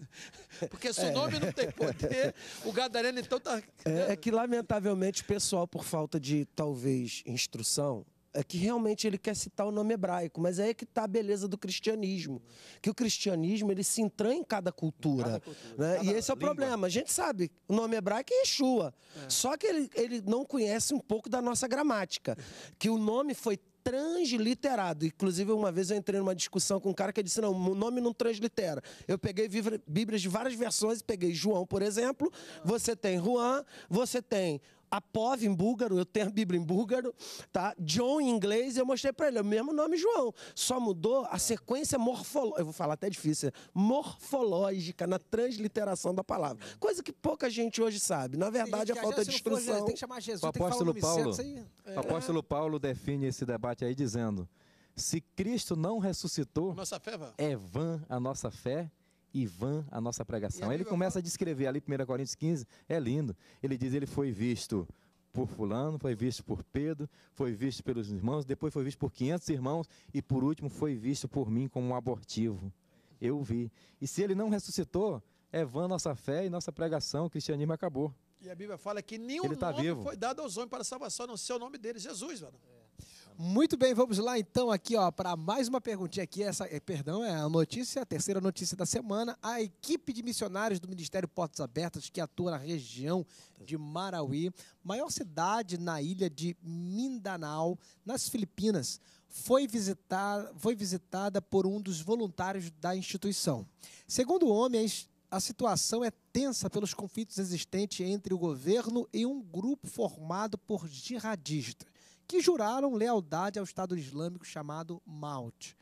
porque se o é. nome não tem poder, o Gadareno então está. É, é né? que, lamentavelmente, o pessoal, por falta de talvez instrução, é que realmente ele quer citar o nome hebraico, mas aí é que está a beleza do cristianismo, que o cristianismo ele se entranha em cada cultura, cada cultura né? cada e esse é o problema. A gente sabe, o nome hebraico é Yeshua, é. só que ele, ele não conhece um pouco da nossa gramática, que o nome foi transliterado. Inclusive, uma vez eu entrei numa discussão com um cara que disse: não, o nome não translitera. Eu peguei Bíblias de várias versões, peguei João, por exemplo, ah. você tem Juan, você tem Apov em búlgaro, eu tenho a Bíblia em búlgaro, tá? John em inglês, eu mostrei para ele, é o mesmo nome João, só mudou a é. sequência morfológica, eu vou falar até difícil, né? morfológica na transliteração da palavra. Hum. Coisa que pouca gente hoje sabe. Na verdade, a é falta de instrução. tem que chamar Jesus, o apóstolo Paulo, é. O apóstolo Paulo define esse debate aí dizendo: se Cristo não ressuscitou, é vã a nossa fé Ivan a nossa pregação. Ele começa a descrever ali 1 Coríntios 15, é lindo. Ele diz: ele foi visto por Fulano, foi visto por Pedro, foi visto pelos irmãos, depois foi visto por 500 irmãos e por último foi visto por mim como um abortivo. Eu vi. E se ele não ressuscitou, é vã nossa fé e nossa pregação, o cristianismo acabou. E a Bíblia fala que nenhum ele tá nome vivo. foi dado aos homens para salvação, não ser o nome dele, Jesus. Mano. É. Muito bem, vamos lá então aqui ó para mais uma perguntinha aqui. Essa, é, perdão, é a notícia, a terceira notícia da semana. A equipe de missionários do Ministério Portas Abertas que atua na região de Marauí, maior cidade na ilha de Mindanao, nas Filipinas, foi, visitar, foi visitada por um dos voluntários da instituição. Segundo o homem, a situação é tensa pelos conflitos existentes entre o governo e um grupo formado por jihadistas que juraram lealdade ao Estado Islâmico chamado Maut.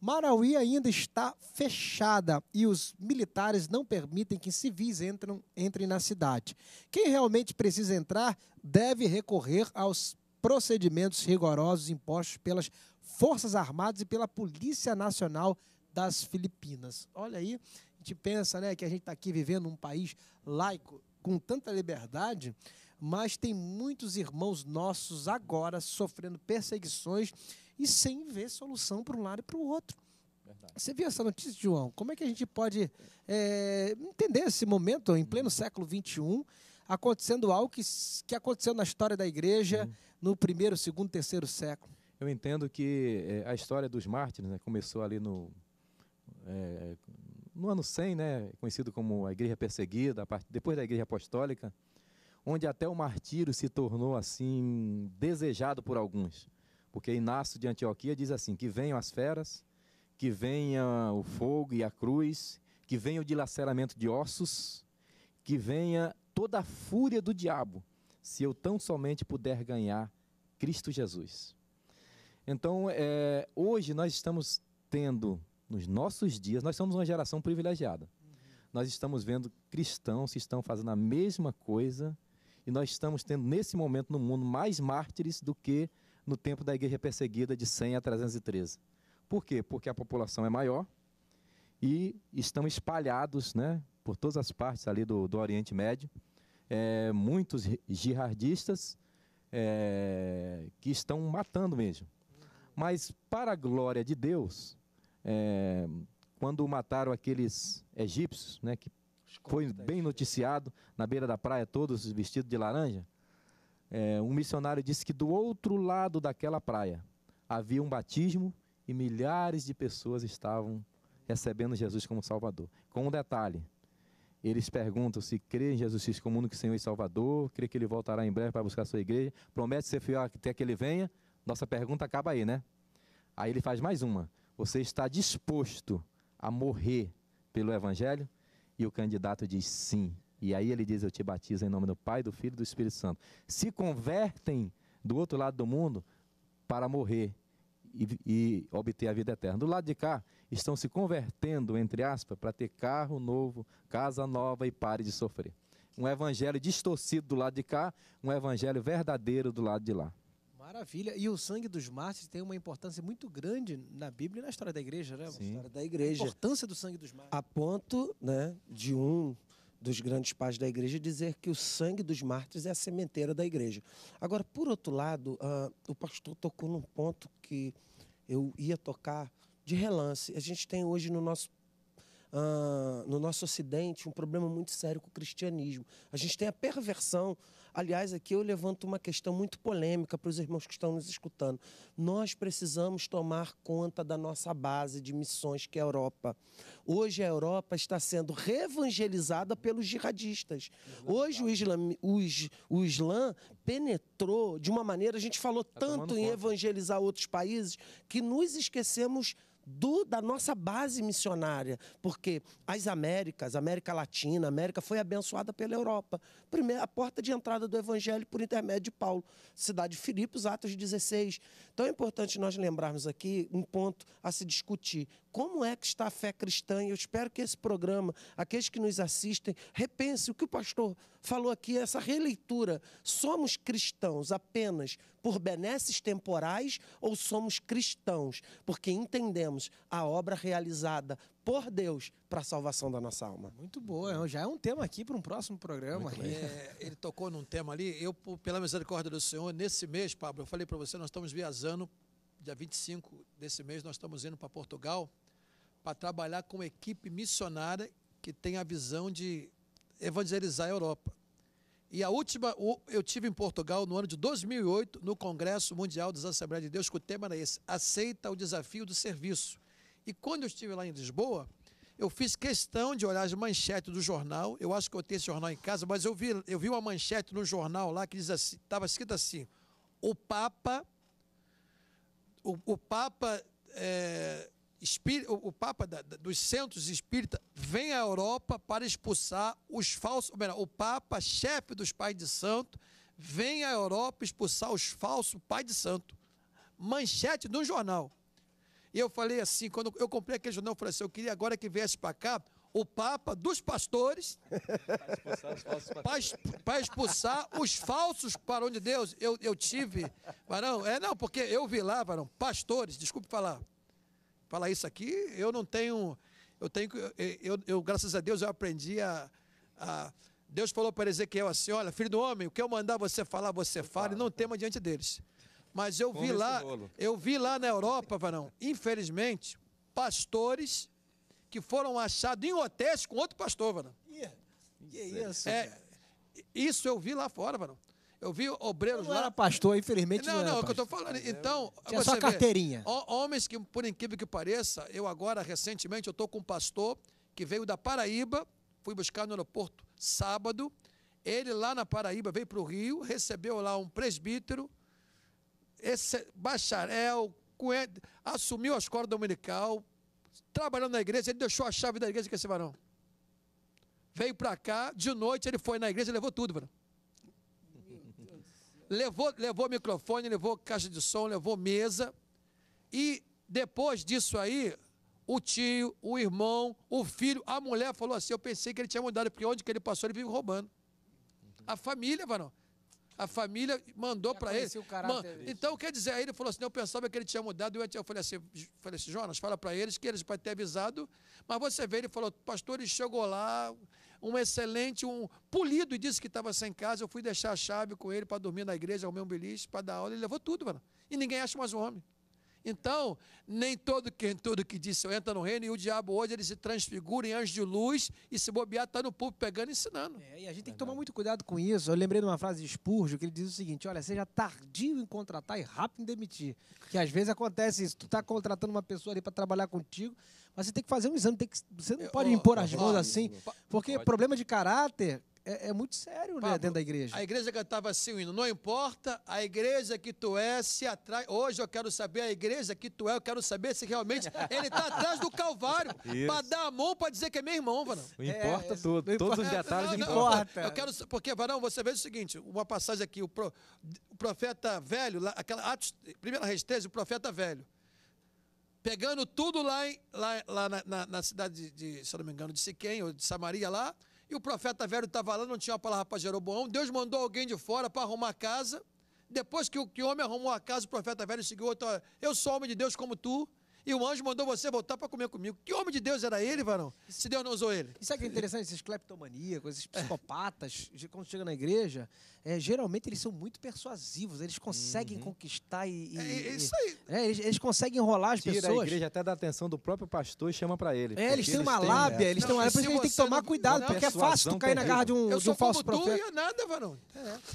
Marawi ainda está fechada e os militares não permitem que civis entram, entrem na cidade. Quem realmente precisa entrar deve recorrer aos procedimentos rigorosos impostos pelas Forças Armadas e pela Polícia Nacional das Filipinas. Olha aí, a gente pensa né, que a gente está aqui vivendo um país laico com tanta liberdade, mas tem muitos irmãos nossos agora sofrendo perseguições e sem ver solução para um lado e para o outro. Verdade. Você viu essa notícia, João? Como é que a gente pode é, entender esse momento em pleno século XXI, acontecendo algo que, que aconteceu na história da igreja uhum. no primeiro, segundo, terceiro século? Eu entendo que é, a história dos mártires né, começou ali no, é, no ano 100, né, conhecido como a igreja perseguida, depois da igreja apostólica, onde até o martírio se tornou assim desejado por alguns. Porque Inácio de Antioquia diz assim: que venham as feras, que venha o fogo e a cruz, que venha o dilaceramento de ossos, que venha toda a fúria do diabo, se eu tão somente puder ganhar Cristo Jesus. Então, é, hoje nós estamos tendo, nos nossos dias, nós somos uma geração privilegiada. Nós estamos vendo cristãos que estão fazendo a mesma coisa e nós estamos tendo, nesse momento no mundo, mais mártires do que no tempo da igreja perseguida de 100 a 313. Por quê? Porque a população é maior e estão espalhados né, por todas as partes ali do, do Oriente Médio. É, muitos jihadistas é, que estão matando mesmo. Mas, para a glória de Deus, é, quando mataram aqueles egípcios né, que foi bem né? noticiado na beira da praia, todos vestidos de laranja. É, um missionário disse que do outro lado daquela praia havia um batismo e milhares de pessoas estavam recebendo Jesus como Salvador. Com um detalhe: eles perguntam se crê em Jesus Cristo como único Senhor e Salvador, crê que ele voltará em breve para buscar a sua igreja, promete ser fiel até que ele venha. Nossa pergunta acaba aí, né? Aí ele faz mais uma: você está disposto a morrer pelo Evangelho? E o candidato diz sim. E aí ele diz: Eu te batizo em nome do Pai, do Filho e do Espírito Santo. Se convertem do outro lado do mundo para morrer e, e, obter a vida eterna. Do lado de cá, estão se convertendo, entre aspas, para ter carro novo, casa nova e pare de sofrer. Um evangelho distorcido do lado de cá, um evangelho verdadeiro do lado de lá. Maravilha. E o sangue dos mártires tem uma importância muito grande na Bíblia e na história da igreja, né? Sim. Na história da igreja. A importância do sangue dos mártires. A ponto, né, de um dos grandes pais da igreja dizer que o sangue dos mártires é a sementeira da igreja. Agora, por outro lado, uh, o pastor tocou num ponto que eu ia tocar de relance. A gente tem hoje no nosso Uh, no nosso ocidente um problema muito sério com o cristianismo. A gente tem a perversão Aliás, aqui eu levanto uma questão muito polêmica para os irmãos que estão nos escutando. Nós precisamos tomar conta da nossa base de missões, que é a Europa. Hoje a Europa está sendo revangelizada pelos jihadistas. Hoje o Islã, o, o Islã penetrou de uma maneira, a gente falou tá tanto em evangelizar outros países, que nos esquecemos do, da nossa base missionária, porque as Américas, América Latina, América foi abençoada pela Europa. Primeira a porta de entrada do Evangelho por intermédio de Paulo, cidade de Filipos, Atos 16. Então é importante nós lembrarmos aqui um ponto a se discutir. Como é que está a fé cristã? Eu espero que esse programa, aqueles que nos assistem, repense o que o pastor falou aqui, essa releitura. Somos cristãos apenas por benesses temporais ou somos cristãos porque entendemos a obra realizada por Deus para a salvação da nossa alma? Muito boa, já é um tema aqui para um próximo programa. É, ele tocou num tema ali. Eu, pela misericórdia do Senhor, nesse mês, Pablo, eu falei para você, nós estamos viajando dia 25 desse mês, nós estamos indo para Portugal para trabalhar com uma equipe missionária que tem a visão de evangelizar a Europa. E a última, eu tive em Portugal no ano de 2008, no Congresso Mundial das Assembleias de Deus, que o tema era esse: aceita o desafio do serviço. E quando eu estive lá em Lisboa, eu fiz questão de olhar as manchetes do jornal. Eu acho que eu tenho esse jornal em casa, mas eu vi, eu vi uma manchete no jornal lá que estava assim, escrito assim: o Papa o, o Papa, é, o, o, Papa da, da, dos centros espíritas vem à Europa para expulsar os falsos. Ou melhor, o Papa, chefe dos pais de santo, vem à Europa expulsar os falsos pais de santo. Manchete de um jornal. E eu falei assim, quando eu comprei aquele jornal, eu falei assim, eu queria agora que viesse para cá o Papa dos pastores para expulsar os falsos para de Deus. Eu, eu tive, varão, é não, porque eu vi lá, varão, pastores, desculpe falar, falar isso aqui, eu não tenho, eu tenho, eu, eu graças a Deus eu aprendi a, a Deus falou para Ezequiel assim: Olha, filho do homem, o que eu mandar você falar, você fala, e não né? tema diante deles. Mas eu vi lá, eu vi lá na Europa, varão, infelizmente, pastores que foram achados em hotéis com outro pastor, mano. Que isso? É, isso eu vi lá fora, mano. Eu vi obreiros não lá. Não era pastor, infelizmente. Não, não, não é o que eu estou falando. Então, Tinha você só carteirinha. Vê, homens que, por incrível que pareça, eu agora, recentemente, eu estou com um pastor que veio da Paraíba, fui buscar no aeroporto sábado. Ele lá na Paraíba veio para o Rio, recebeu lá um presbítero, esse bacharel, assumiu a escola dominical, trabalhando na igreja, ele deixou a chave da igreja com é esse varão. Veio para cá, de noite ele foi na igreja e levou tudo, varão. Levou, levou microfone, levou caixa de som, levou mesa. E depois disso aí, o tio, o irmão, o filho, a mulher falou assim: Eu pensei que ele tinha mudado, porque onde que ele passou, ele vive roubando. A família, varão a família mandou para ele. O caráter Man... Então, quer dizer, aí ele falou assim: eu pensava que ele tinha mudado. Eu, eu falei assim, falei assim, Jonas, fala para eles que eles podem ter avisado. Mas você vê, ele falou, pastor, ele chegou lá, um excelente, um polido, e disse que estava sem casa. Eu fui deixar a chave com ele para dormir na igreja, ao meu beliche, para dar aula. Ele levou tudo, mano. E ninguém acha mais o homem. Então, nem todo quem tudo que disse eu entra no reino, e o diabo hoje ele se transfigura em anjo de luz e se bobear está no público pegando e ensinando. É, e a gente tem que é tomar muito cuidado com isso. Eu lembrei de uma frase de Spurgeon que ele diz o seguinte: olha, seja tardio em contratar e rápido em demitir. Que às vezes acontece isso. Tu está contratando uma pessoa ali para trabalhar contigo, mas você tem que fazer um exame, tem que, você não pode eu, impor eu, as mãos assim, porque pode. problema de caráter é, é muito sério né, Pablo, né, dentro da igreja. A igreja cantava assim o hino, não importa a igreja que tu é, se atrai. Hoje eu quero saber a igreja que tu é, eu quero saber se realmente ele está atrás do Calvário. Para dar a mão para dizer que é meu irmão, Varão. Não importa é, tudo, não todos importa, os detalhes não, não, importa. Eu quero, porque, Varão, você vê o seguinte: uma passagem aqui, o, pro, o profeta velho, lá, aquela Atos, primeira Reis 13, o profeta velho pegando tudo lá, em, lá, lá na, na, na, cidade de, de, se não me engano, de Siquém ou de Samaria lá, e o profeta velho estava lá, não tinha uma palavra para Jeroboão. Deus mandou alguém de fora para arrumar a casa. Depois que o homem arrumou a casa, o profeta velho seguiu outra. Eu sou homem de Deus como tu. E o anjo mandou você voltar para comer comigo. Que homem de Deus era ele, varão? Se Deus não usou ele. Isso é que é interessante, esses cleptomaníacos, esses psicopatas, é. quando chegam na igreja, é, geralmente eles são muito persuasivos, eles conseguem uhum. conquistar e. e é, é isso aí. É, eles, eles, conseguem enrolar as Tira pessoas. A igreja até dá atenção do próprio pastor e chama para ele. É, é, eles têm uma lábia, eles têm uma lábia, por isso tem que tomar não, cuidado, não, porque é fácil tu cair terrível. na garra de um, eu de um falso profeta. nada, varão.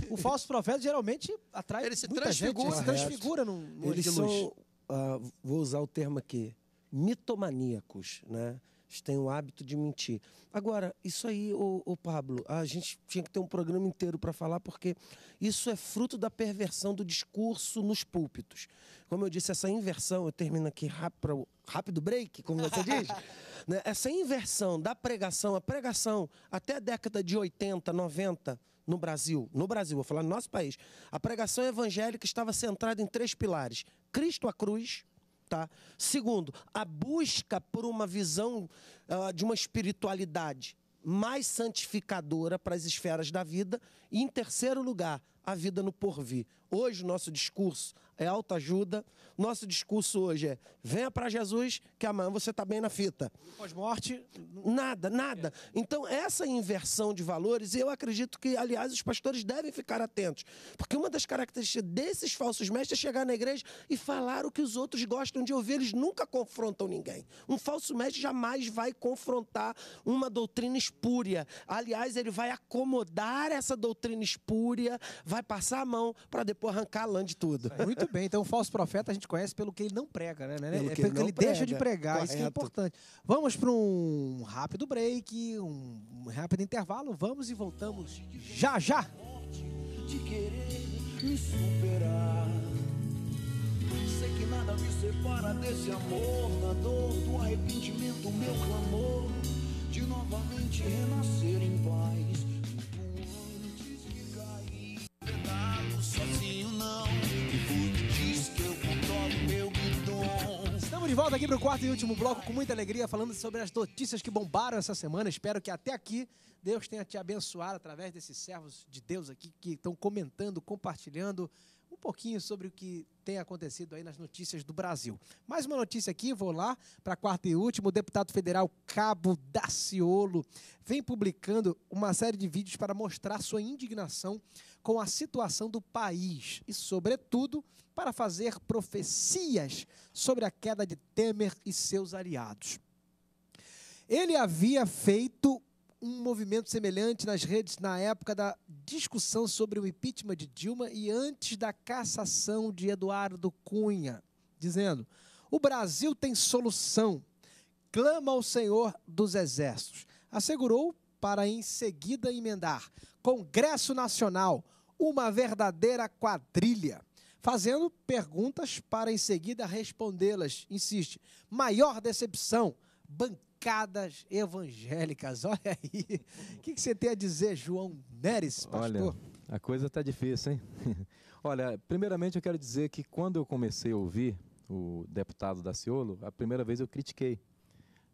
O falso profeta geralmente atrai. Ele se transfigura. Gente, ele se transfigura num, num eles são uh, vou usar o termo aqui, mitomaníacos, né? Eles têm o hábito de mentir. Agora, isso aí, o, o Pablo, a gente tinha que ter um programa inteiro para falar, porque isso é fruto da perversão do discurso nos púlpitos. Como eu disse, essa inversão, eu termino aqui rápido, rápido break, como você diz. né? Essa inversão da pregação, a pregação até a década de 80, 90 no Brasil, no Brasil, vou falar no nosso país, a pregação evangélica estava centrada em três pilares: Cristo a cruz, tá? Segundo, a busca por uma visão uh, de uma espiritualidade mais santificadora para as esferas da vida. E em terceiro lugar, a vida no porvir. Hoje o nosso discurso é autoajuda. Nosso discurso hoje é: venha para Jesus, que amanhã você está bem na fita. Pós-morte? Nada, nada. Então, essa inversão de valores, eu acredito que, aliás, os pastores devem ficar atentos. Porque uma das características desses falsos mestres é chegar na igreja e falar o que os outros gostam de ouvir. Eles nunca confrontam ninguém. Um falso mestre jamais vai confrontar uma doutrina espúria. Aliás, ele vai acomodar essa doutrina espúria, vai passar a mão para depois arrancar a lã de tudo. Muito muito bem, então o falso profeta a gente conhece pelo que ele não prega, né? né pelo é que pelo que ele, prega. deixa de pregar, Correto. isso que é importante. Vamos para um rápido break, um rápido intervalo, vamos e voltamos já já! De querer me superar. Sei que nada me separa desse amor, da dor, do arrependimento, meu clamor, de novamente renascer em paz. Antes cair, sozinho de volta aqui para o quarto e último bloco com muita alegria, falando sobre as notícias que bombaram essa semana. Espero que até aqui Deus tenha te abençoado através desses servos de Deus aqui que estão comentando, compartilhando um pouquinho sobre o que tem acontecido aí nas notícias do Brasil. Mais uma notícia aqui, vou lá para quarto e último. O deputado federal Cabo Daciolo vem publicando uma série de vídeos para mostrar sua indignação com a situação do país e, sobretudo, para fazer profecias sobre a queda de Temer e seus aliados. Ele havia feito um movimento semelhante nas redes na época da discussão sobre o impeachment de Dilma e antes da cassação de Eduardo Cunha, dizendo: O Brasil tem solução, clama ao Senhor dos Exércitos. Assegurou para em seguida emendar Congresso Nacional, uma verdadeira quadrilha. Fazendo perguntas para em seguida respondê-las. Insiste. Maior decepção: bancadas evangélicas. Olha aí. O que, você tem a dizer, João Neres, pastor? Olha... A coisa está difícil, hein? Olha, primeiramente eu quero dizer que quando eu comecei a ouvir o deputado Daciolo, a primeira vez eu critiquei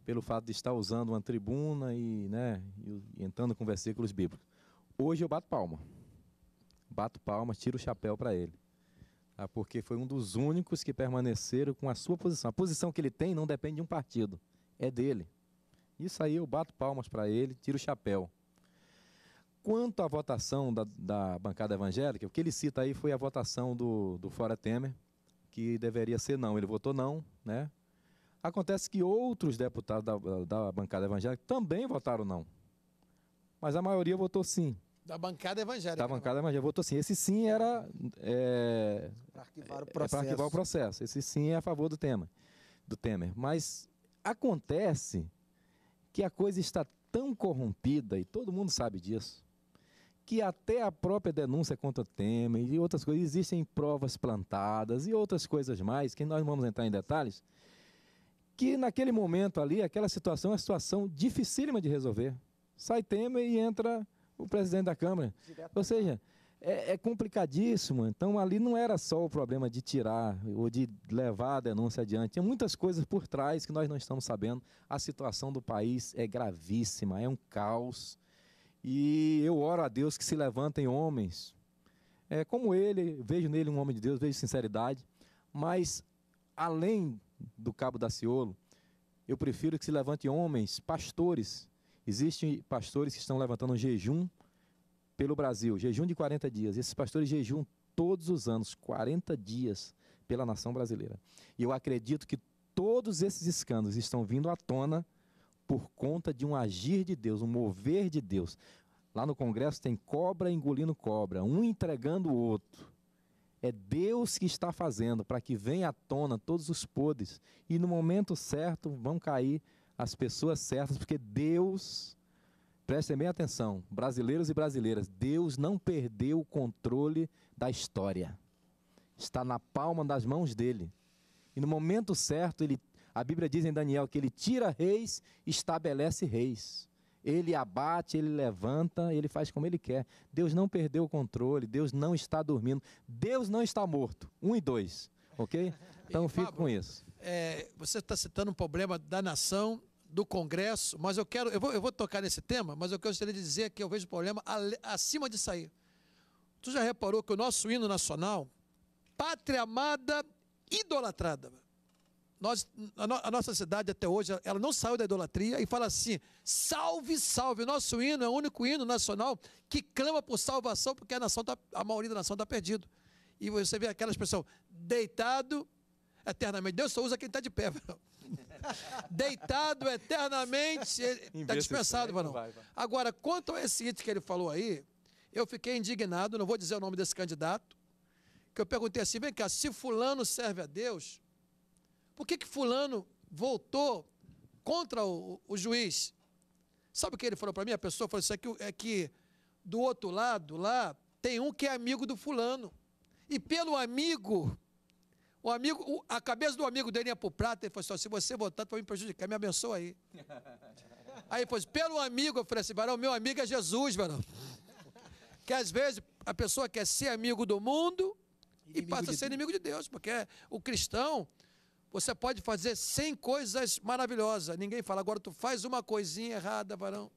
pelo fato de estar usando uma tribuna e, né, e entrando com versículos bíblicos. Hoje eu bato palma. Bato palma, tiro o chapéu para ele. Ah, porque foi um dos únicos que permaneceram com a sua posição. A posição que ele tem não depende de um partido, é dele. Isso aí eu bato palmas para ele, tiro o chapéu. Quanto à votação da, da, bancada evangélica, o que ele cita aí foi a votação do, do Fora Temer, que deveria ser não. Ele votou não, né? Acontece que outros deputados da, da bancada evangélica também votaram não. Mas a maioria votou sim. Da bancada evangélica. Da né? bancada né? evangélica. Votou sim. Esse sim era. É, para é, é arquivar o processo. É para arquivar o processo. Esse sim é a favor do tema. Do Temer. Mas acontece que a coisa está tão corrompida, e todo mundo sabe disso, que até a própria denúncia contra o Temer e outras coisas, existem provas plantadas e outras coisas mais, que nós não vamos entrar em detalhes, que naquele momento ali, aquela situação é uma situação dificílima de resolver. Sai Temer e entra o presidente da Câmara. Ou seja, é, é, complicadíssimo. Então, ali não era só o problema de tirar ou de levar a denúncia adiante. Tinha muitas coisas por trás que nós não estamos sabendo. A situação do país é gravíssima, é um caos. E eu oro a Deus que se levantem homens. É, como ele, vejo nele um homem de Deus, vejo sinceridade. Mas, além do Cabo da Ciolo. Eu prefiro que se levante homens, pastores. Existem pastores que estão levantando um jejum pelo Brasil, jejum de 40 dias. Esses pastores jejum todos os anos, 40 dias, pela nação brasileira. E eu acredito que todos esses escândalos estão vindo à tona por conta de um agir de Deus, um mover de Deus. Lá no Congresso tem cobra engolindo cobra, um entregando o outro. É Deus que está fazendo para que venha à tona todos os podres e no momento certo vão cair as pessoas certas, porque Deus, prestem bem atenção, brasileiros e brasileiras, Deus não perdeu o controle da história. Está na palma das mãos dele. E no momento certo, ele, a Bíblia diz em Daniel que ele tira reis e estabelece reis. Ele abate, ele levanta, ele faz como ele quer. Deus não perdeu o controle, Deus não está dormindo, Deus não está morto. Um e dois, ok? Então fico com isso. É, você está citando um problema da nação, do Congresso, mas eu quero, eu vou, eu vou tocar nesse tema, mas eu gostaria de dizer é que eu vejo o problema acima de sair. Tu já reparou que o nosso hino nacional, pátria amada, idolatrada. Nós, a, no, a, nossa cidade até hoje, ela não saiu da idolatria e fala assim: salve, salve. nosso hino é o único hino nacional que clama por salvação, porque a, nação tá, a maioria da nação está perdida. E você vê aquela expressão, deitado eternamente. Deus só usa quem está de pé, Varão. Deitado eternamente, está dispensado, Varão. Agora, quanto a esse item que ele falou aí, eu fiquei indignado, não vou dizer o nome desse candidato, que eu perguntei assim: vem cá, se Fulano serve a Deus por que, que fulano voltou contra o, o juiz? Sabe o que ele falou para mim? A pessoa falou isso aqui, é que do outro lado lá tem um que é amigo do fulano. E pelo amigo, o amigo, a cabeça do amigo dele ia pro prato, ele falou assim, se você votar, tu vai me prejudicar, me abençoa aí. aí ele falou assim, pelo amigo, eu falei assim, varão, meu amigo é Jesus, varão. que às vezes a pessoa quer ser amigo do mundo e, e passa a ser inimigo de Deus, porque é o cristão, você pode fazer 100 coisas maravilhosas. Ninguém fala, agora tu faz uma coisinha errada, varão.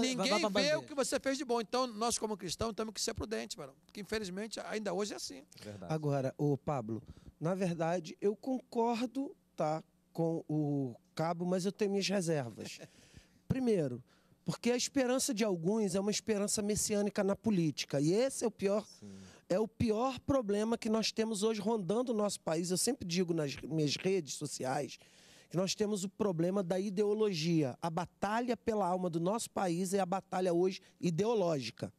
Ninguém vê o que você fez de bom. Então, nós, como cristãos, temos que ser prudentes, varão. Porque, infelizmente, ainda hoje é assim. É verdade. Agora, o Pablo, na verdade, eu concordo tá, com o cabo, mas eu tenho minhas reservas. Primeiro, porque a esperança de alguns é uma esperança messiânica na política. E esse é o pior. Sim é o pior problema que nós temos hoje rondando o nosso país. Eu sempre digo nas minhas redes sociais que nós temos o problema da ideologia. A batalha pela alma do nosso país é a batalha hoje ideológica.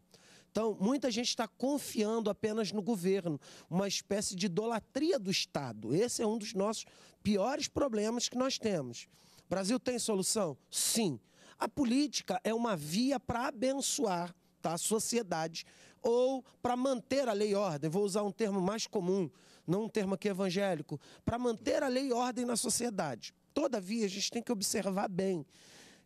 Então, muita gente está confiando apenas no governo, uma espécie de idolatria do Estado. Esse é um dos nossos piores problemas que nós temos. O Brasil tem solução? Sim. A política é uma via para abençoar tá, sociedade ou para manter a lei e ordem. Vou usar um termo mais comum, não um termo aqui evangélico, para manter a lei e ordem na sociedade. Todavia, a gente tem que observar bem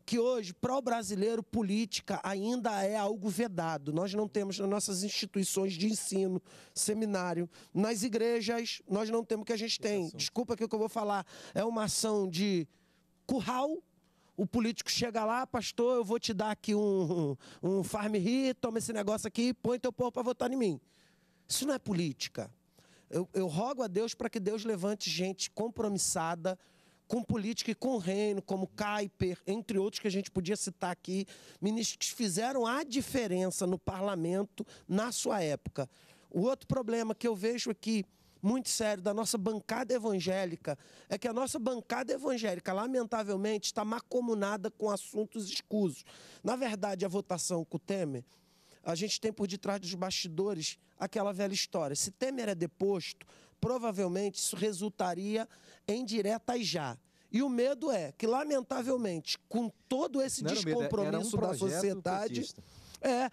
que hoje, para o brasileiro, política ainda é algo vedado. Nós não temos nas nossas instituições de ensino, seminário, nas igrejas, nós não temos o que a gente tem. Desculpa que o que eu vou falar é uma ação de curral o político chega lá, pastor, eu vou te dar aqui um, um, farm here, toma esse negócio aqui, põe teu povo para votar em mim. Isso não é política. Eu, eu rogo a Deus para que Deus levante gente compromissada com política e com reino, como Kuyper, entre outros que a gente podia citar aqui, ministros que fizeram a diferença no parlamento na sua época. O outro problema que eu vejo aqui é muito sério da nossa bancada evangélica é que a nossa bancada evangélica, lamentavelmente, está macomunada com assuntos escusos. Na verdade, a votação com o Temer, a gente tem por detrás dos bastidores aquela velha história. Se Temer é deposto, provavelmente isso resultaria em diretas já. E o medo é que, lamentavelmente, com todo esse descompromisso um da sociedade. Petista. É,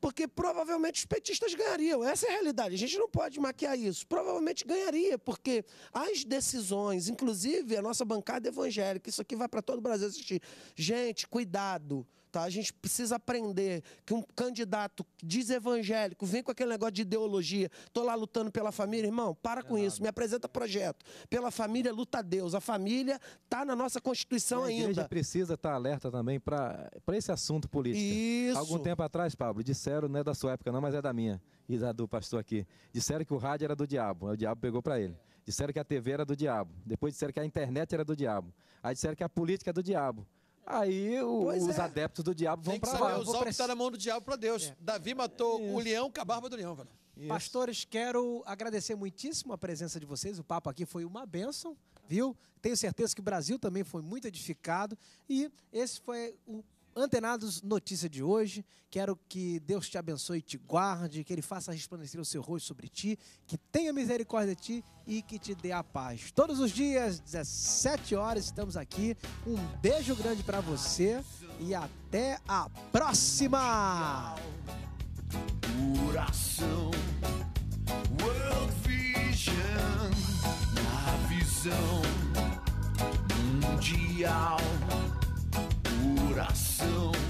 porque provavelmente os petistas ganhariam. Essa é a realidade. A gente não pode maquiar isso. Provavelmente ganharia, porque as decisões, inclusive a nossa bancada evangélica, isso aqui vai para todo o Brasil assistir. Gente, cuidado. Tá? A gente precisa aprender que um candidato diz evangélico, vem com aquele negócio de ideologia, estou lá lutando pela família, irmão, para é com nada. isso, me apresenta projeto. Pela família, luta Deus. A família está na nossa Constituição ainda. A igreja ainda. precisa estar tá alerta também para esse assunto político. Isso. Algum tempo atrás, Pablo, disseram, não é da sua época não, mas é da minha e da do pastor aqui, disseram que o rádio era do diabo, o diabo pegou para ele. Disseram que a TV era do diabo, depois disseram que a internet era do diabo, aí disseram que a política é do diabo. Aí o, os é. adeptos do diabo vão para lá. Usar o que está na mão do diabo para Deus. É. Davi matou é. o leão com a barba do leão, velho. Pastores, quero agradecer muitíssimo a presença de vocês. O papo aqui foi uma bênção, viu? Tenho certeza que o Brasil também foi muito edificado. E esse foi o Antenados, notícia de hoje. Quero que Deus te abençoe e te guarde, que Ele faça resplandecer o seu rosto sobre ti, que tenha misericórdia de ti e que te dê a paz. Todos os dias, 17 horas, estamos aqui. Um beijo grande para você e até a próxima! Oração, World Vision, na visão mundial coração.